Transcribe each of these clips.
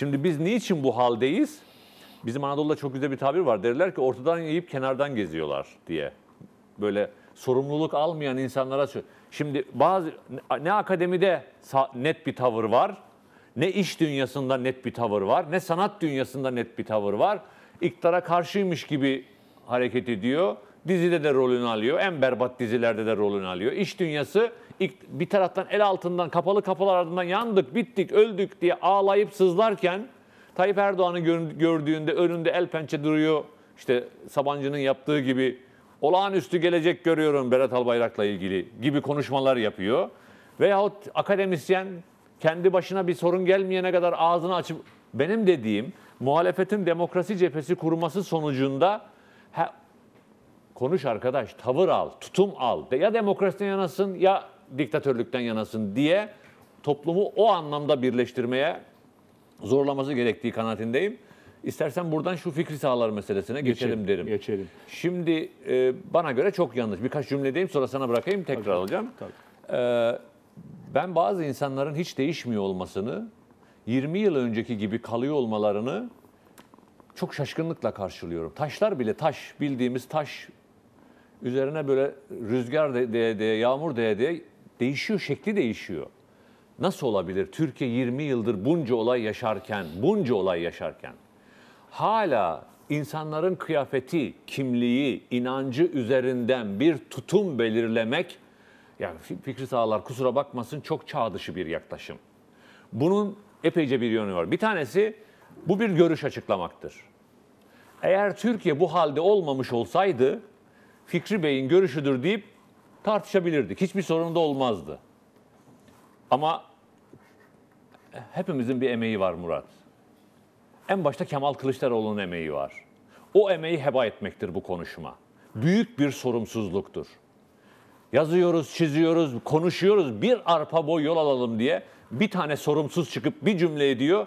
Şimdi biz niçin bu haldeyiz? Bizim Anadolu'da çok güzel bir tabir var. Derler ki ortadan yiyip kenardan geziyorlar diye. Böyle sorumluluk almayan insanlara Şimdi bazı ne akademide net bir tavır var, ne iş dünyasında net bir tavır var, ne sanat dünyasında net bir tavır var. İktidara karşıymış gibi hareket ediyor. Dizide de rolünü alıyor. En berbat dizilerde de rolünü alıyor. İş dünyası ilk bir taraftan el altından kapalı kapılar ardından yandık, bittik, öldük diye ağlayıp sızlarken Tayyip Erdoğan'ı gördüğünde önünde el pençe duruyor. İşte Sabancı'nın yaptığı gibi olağanüstü gelecek görüyorum Berat Albayrak'la ilgili gibi konuşmalar yapıyor. Veyahut akademisyen kendi başına bir sorun gelmeyene kadar ağzını açıp benim dediğim muhalefetin demokrasi cephesi kurması sonucunda he, konuş arkadaş, tavır al, tutum al. Ya demokrasiden yanasın ya diktatörlükten yanasın diye toplumu o anlamda birleştirmeye zorlaması gerektiği kanaatindeyim. İstersen buradan şu fikri sağlar meselesine geçelim, geçelim derim. Geçelim. Şimdi e, bana göre çok yanlış. Birkaç cümle diyeyim sonra sana bırakayım tekrar tabii, alacağım. Tabii. E, ben bazı insanların hiç değişmiyor olmasını, 20 yıl önceki gibi kalıyor olmalarını çok şaşkınlıkla karşılıyorum. Taşlar bile taş, bildiğimiz taş üzerine böyle rüzgar de, de, yağmur de de değişiyor, şekli değişiyor. Nasıl olabilir Türkiye 20 yıldır bunca olay yaşarken, bunca olay yaşarken hala insanların kıyafeti, kimliği, inancı üzerinden bir tutum belirlemek yani Fikri Sağlar kusura bakmasın çok çağ dışı bir yaklaşım. Bunun epeyce bir yönü var. Bir tanesi bu bir görüş açıklamaktır. Eğer Türkiye bu halde olmamış olsaydı Fikri Bey'in görüşüdür deyip tartışabilirdik. Hiçbir sorun da olmazdı. Ama hepimizin bir emeği var Murat. En başta Kemal Kılıçdaroğlu'nun emeği var. O emeği heba etmektir bu konuşma. Büyük bir sorumsuzluktur. Yazıyoruz, çiziyoruz, konuşuyoruz bir arpa boy yol alalım diye bir tane sorumsuz çıkıp bir cümle ediyor.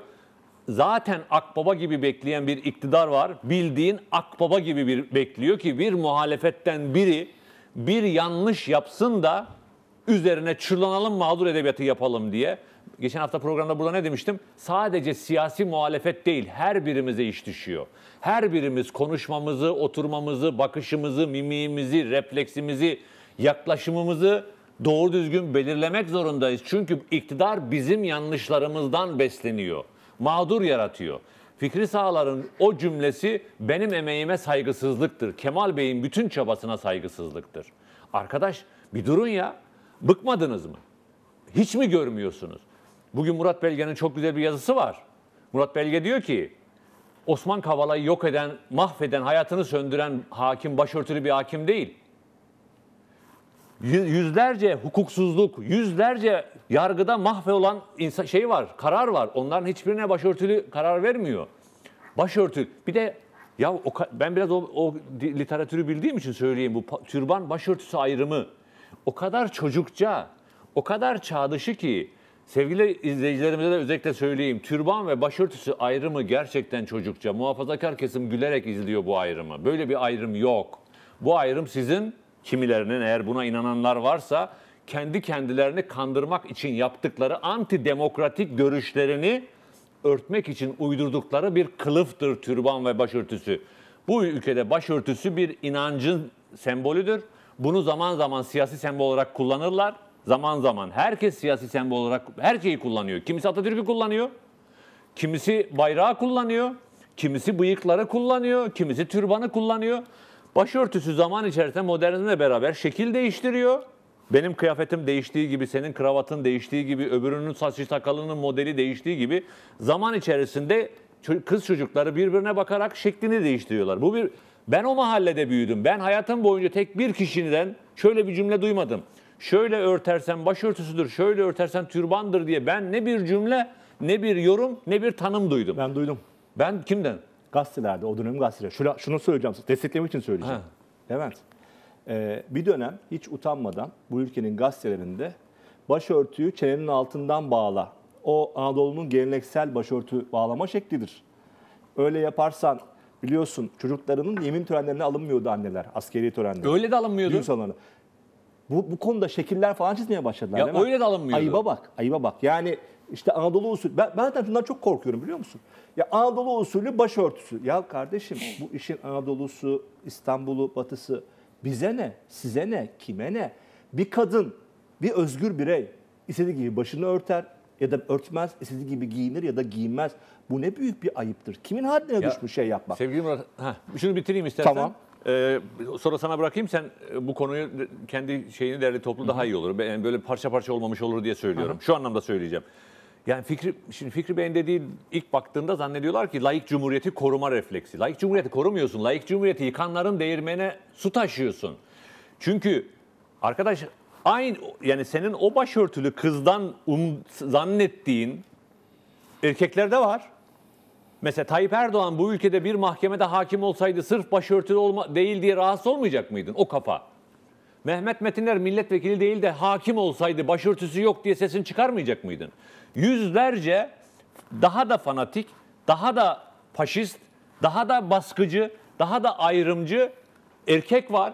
Zaten akbaba gibi bekleyen bir iktidar var. Bildiğin akbaba gibi bir bekliyor ki bir muhalefetten biri bir yanlış yapsın da üzerine çırlanalım mağdur edebiyatı yapalım diye. Geçen hafta programda burada ne demiştim? Sadece siyasi muhalefet değil, her birimize iş düşüyor. Her birimiz konuşmamızı, oturmamızı, bakışımızı, mimiğimizi, refleksimizi, yaklaşımımızı doğru düzgün belirlemek zorundayız. Çünkü iktidar bizim yanlışlarımızdan besleniyor. Mağdur yaratıyor. Fikri Sağlar'ın o cümlesi benim emeğime saygısızlıktır. Kemal Bey'in bütün çabasına saygısızlıktır. Arkadaş bir durun ya. Bıkmadınız mı? Hiç mi görmüyorsunuz? Bugün Murat Belge'nin çok güzel bir yazısı var. Murat Belge diyor ki Osman Kavala'yı yok eden, mahveden, hayatını söndüren hakim başörtülü bir hakim değil yüzlerce hukuksuzluk, yüzlerce yargıda mahvolan insan şey var, karar var. Onların hiçbirine başörtülü karar vermiyor. Başörtülü. Bir de ya o, ben biraz o, o literatürü bildiğim için söyleyeyim bu türban başörtüsü ayrımı o kadar çocukça, o kadar çağdışı ki sevgili izleyicilerimize de özellikle söyleyeyim. Türban ve başörtüsü ayrımı gerçekten çocukça. Muhafazakar kesim gülerek izliyor bu ayrımı. Böyle bir ayrım yok. Bu ayrım sizin kimilerinin eğer buna inananlar varsa kendi kendilerini kandırmak için yaptıkları antidemokratik görüşlerini örtmek için uydurdukları bir kılıftır türban ve başörtüsü. Bu ülkede başörtüsü bir inancın sembolüdür. Bunu zaman zaman siyasi sembol olarak kullanırlar. Zaman zaman herkes siyasi sembol olarak her şeyi kullanıyor. Kimisi Atatürk'ü kullanıyor. Kimisi bayrağı kullanıyor. Kimisi bıyıkları kullanıyor. Kimisi türbanı kullanıyor. Başörtüsü zaman içerisinde modernizmle beraber şekil değiştiriyor. Benim kıyafetim değiştiği gibi, senin kravatın değiştiği gibi, öbürünün saçı sakalının modeli değiştiği gibi zaman içerisinde kız çocukları birbirine bakarak şeklini değiştiriyorlar. Bu bir ben o mahallede büyüdüm. Ben hayatım boyunca tek bir kişiden şöyle bir cümle duymadım. Şöyle örtersen başörtüsüdür, şöyle örtersen türbandır diye ben ne bir cümle, ne bir yorum, ne bir tanım duydum. Ben duydum. Ben kimden? gazetelerde, o dönem gazetelerde, şunu, şunu söyleyeceğim, desteklemek için söyleyeceğim. Ha. Evet. Ee, bir dönem hiç utanmadan bu ülkenin gazetelerinde başörtüyü çenenin altından bağla. O Anadolu'nun geleneksel başörtü bağlama şeklidir. Öyle yaparsan biliyorsun çocuklarının yemin törenlerine alınmıyordu anneler, askeri törenler. Öyle de alınmıyordu. Düğün salonlarına. Bu, bu konuda şekiller falan çizmeye başladılar. Ya öyle mi? de alınmıyordu. Ayıba bak, ayıba bak. Yani işte Anadolu usulü. Ben, ben zaten bundan çok korkuyorum biliyor musun? Ya Anadolu usulü başörtüsü. Ya kardeşim bu işin Anadolu'su, İstanbul'u, batısı bize ne, size ne, kime ne? Bir kadın, bir özgür birey istediği gibi başını örter ya da örtmez, istediği gibi giyinir ya da giyinmez. Bu ne büyük bir ayıptır. Kimin haddine ya, düşmüş şey yapmak? Sevgili Murat, heh, şunu bitireyim istersen. Tamam. Ee, sonra sana bırakayım sen e, bu konuyu kendi şeyini derli toplu daha iyi olur. yani böyle parça parça olmamış olur diye söylüyorum. Hı-hı. Şu anlamda söyleyeceğim. Yani Fikri, şimdi Fikri Bey'in dediği ilk baktığında zannediyorlar ki layık cumhuriyeti koruma refleksi. Layık cumhuriyeti korumuyorsun. Layık cumhuriyeti yıkanların değirmene su taşıyorsun. Çünkü arkadaş aynı yani senin o başörtülü kızdan um, zannettiğin erkeklerde var. Mesela Tayyip Erdoğan bu ülkede bir mahkemede hakim olsaydı sırf başörtülü olma, değil diye rahatsız olmayacak mıydın? O kafa. Mehmet Metinler milletvekili değil de hakim olsaydı başörtüsü yok diye sesin çıkarmayacak mıydın? Yüzlerce daha da fanatik, daha da paşist, daha da baskıcı, daha da ayrımcı erkek var.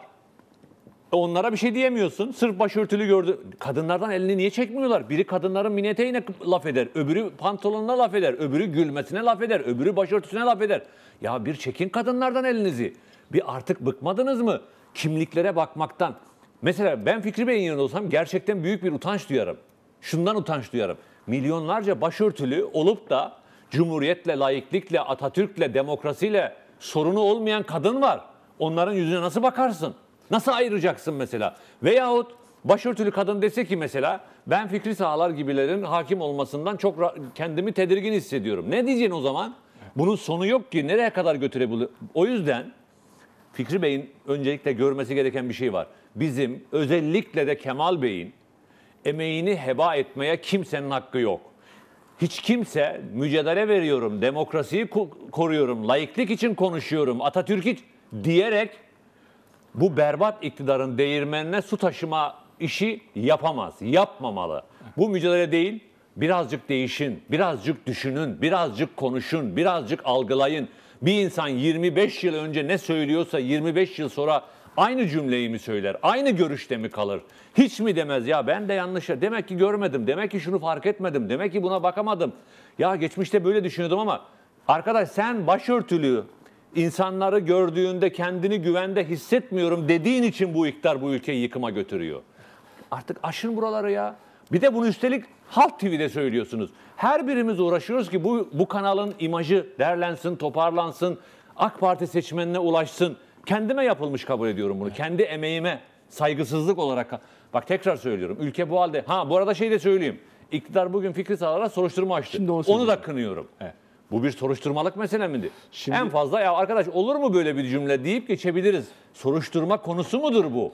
E onlara bir şey diyemiyorsun. Sırf başörtülü gördü. Kadınlardan elini niye çekmiyorlar? Biri kadınların mineteğine laf eder, öbürü pantolonuna laf eder, öbürü gülmesine laf eder, öbürü başörtüsüne laf eder. Ya bir çekin kadınlardan elinizi. Bir artık bıkmadınız mı? Kimliklere bakmaktan. Mesela ben Fikri Bey'in yanında olsam gerçekten büyük bir utanç duyarım. Şundan utanç duyarım. Milyonlarca başörtülü olup da cumhuriyetle, laiklikle, Atatürk'le, demokrasiyle sorunu olmayan kadın var. Onların yüzüne nasıl bakarsın? Nasıl ayıracaksın mesela? Veyahut başörtülü kadın dese ki mesela ben fikri sağlar gibilerin hakim olmasından çok kendimi tedirgin hissediyorum. Ne diyeceksin o zaman? Bunun sonu yok ki nereye kadar götürebilir? O yüzden Fikri Bey'in öncelikle görmesi gereken bir şey var. Bizim özellikle de Kemal Bey'in emeğini heba etmeye kimsenin hakkı yok. Hiç kimse mücadele veriyorum, demokrasiyi koruyorum, laiklik için konuşuyorum, Atatürk diyerek bu berbat iktidarın değirmenine su taşıma işi yapamaz, yapmamalı. Bu mücadele değil, birazcık değişin, birazcık düşünün, birazcık konuşun, birazcık algılayın. Bir insan 25 yıl önce ne söylüyorsa 25 yıl sonra aynı cümleyi mi söyler? Aynı görüşte mi kalır? Hiç mi demez ya ben de yanlışa demek ki görmedim, demek ki şunu fark etmedim, demek ki buna bakamadım. Ya geçmişte böyle düşünüyordum ama arkadaş sen başörtülü insanları gördüğünde kendini güvende hissetmiyorum dediğin için bu iktidar bu ülkeyi yıkıma götürüyor. Artık aşın buraları ya. Bir de bunu üstelik Halk TV'de söylüyorsunuz. Her birimiz uğraşıyoruz ki bu, bu kanalın imajı derlensin, toparlansın, AK Parti seçmenine ulaşsın. Kendime yapılmış kabul ediyorum bunu. Evet. Kendi emeğime saygısızlık olarak. Bak tekrar söylüyorum. Ülke bu halde. Ha bu arada şey de söyleyeyim. İktidar bugün Fikri Sağlar'a soruşturma açtı. Şimdi onu, onu da kınıyorum. Evet. Bu bir soruşturmalık mesele miydi? Şimdi... En fazla ya arkadaş olur mu böyle bir cümle deyip geçebiliriz. Soruşturma konusu mudur bu?